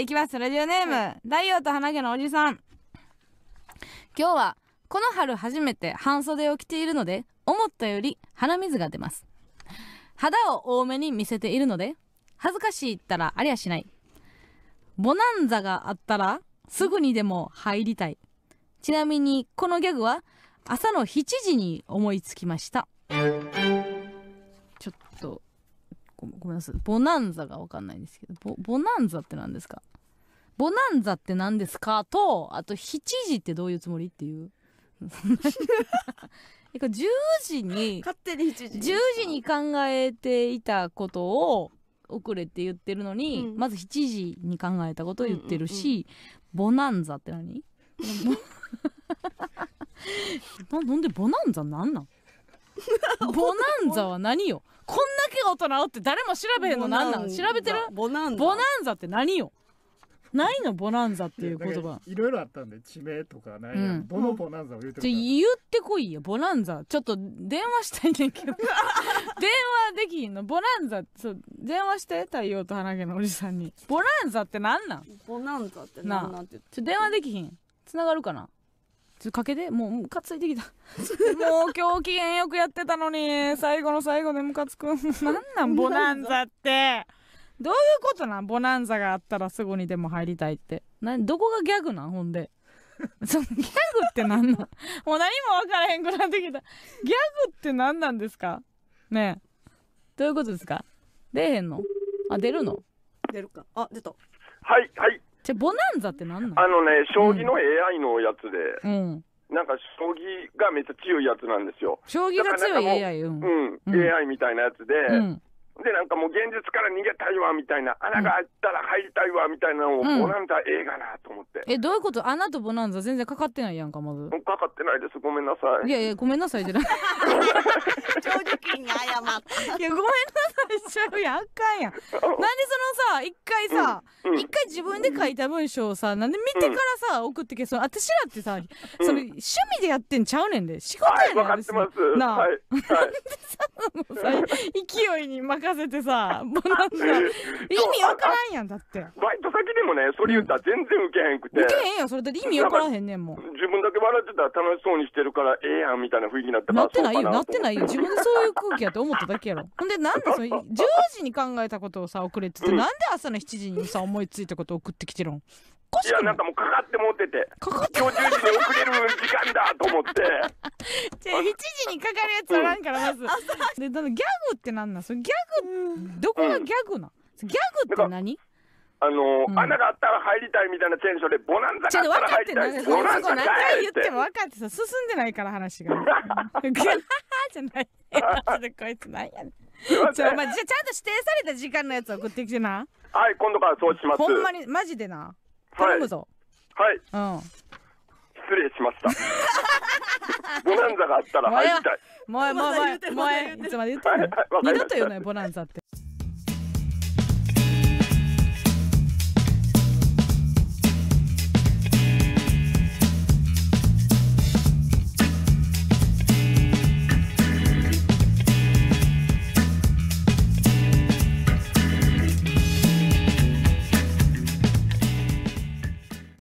行きますラジオネーム、はい、太陽と花毛のおじさん今日はこの春初めて半袖を着ているので思ったより鼻水が出ます肌を多めに見せているので恥ずかしいったらありゃしないボナンザがあったらすぐにでも入りたいちなみにこのギャグは朝の7時に思いつきましたちょっとごめんなさいボナンザが分かんないんですけどボボナンザって何ですかボナンザって何ですかとあと7時ってどういうつもりっていう10 時に勝手に7時10時に考えていたことを遅れって言ってるのに、うん、まず7時に考えたことを言ってるし、うんうんうん、ボナンザって何 ななんでボナンザなんなん ボナンザは何よ大人って誰も調べへんのなんなの調べてるボナンザボナンザって何よないのボナンザっていう言葉いろいろあったんで地名とかない、うん、どのボナンザを言うて言ってこいよボナンザちょっと電話したいねんけど 電話できんのボナンザそう電話して太陽と花毛のおじさんにボナンザってなんなんボナンザってなんなんて電話できひんつながるかなつかけでもうムカついてきた もう今日機嫌よくやってたのに最後の最後でムカつくなんなんボナンザってどういうことなんボナンザがあったらすぐにでも入りたいってなどこがギャグなんほんでそのギャグって何なんもう何も分からへんくなってきたギャグって何なんですかねえどういうことですか出えへんのあ出るの出るかあ出たはいはいじゃボナンザってなんなのあのね将棋の AI のやつで、うんなんか将棋がめっちゃ強いやつなんですよ。将棋が強い AI、うん、うん、AI みたいなやつで、うん、で、なんかもう現実から逃げたいわみたいな、穴があったら入りたいわみたいなのを、ボナンザ映画なと思って。え、どういうこと穴とボナンザ全然かかってないやんか、まず。かかってないです。ごめんなさい。いやいや、ごめんなさいじゃない。正直に謝ったいやごめんなさいしちゃうやんあかんやん なんでそのさ一回さ一、回自分で書いた文章をさなんで見てからさ、送ってけその私らってさ、その趣味でやってんちゃうねんで仕事やねん、はい、ますなあ、はいはい、勢いに任せてさ もうなんザ意味わからんやんだってバイト先でもねそれ言ったら全然ウケへんくて、受けウケへんよそれだって意味わからへんねんもん自分だけ笑ってたら楽しそうにしてるからええやんみたいな雰囲気になってなってないよなってないよ自分でそういう空気やと思っただけやろほんでなんでそれ10時に考えたことをさ遅れてて、うん、なんで朝の7時にさ思いついたことを送ってきてるんいやなんかもうかかって持っててかかって今日10時に遅れる時間だと思って じゃあ7時にかかるやつはらんから、うん、まず、でだギャグってなんなんそのギャグ、うん、どこがギャグなん、ギャグって何あの、うん、穴があったら入りたいみたいなテンションでボナンザがあったら入りたい何回言っても分かってさ進んでないから話が「じゃないこいつなんやねちょじゃちゃんと指定された時間のやつ送ってきてなはい今度からそうしますほんまにマジでな頼むぞはい、はい、うん失礼しました ボナンザがあったら入りたいもうもうもういつまで言ってんの、はいはい、二度と言うのよボナンザって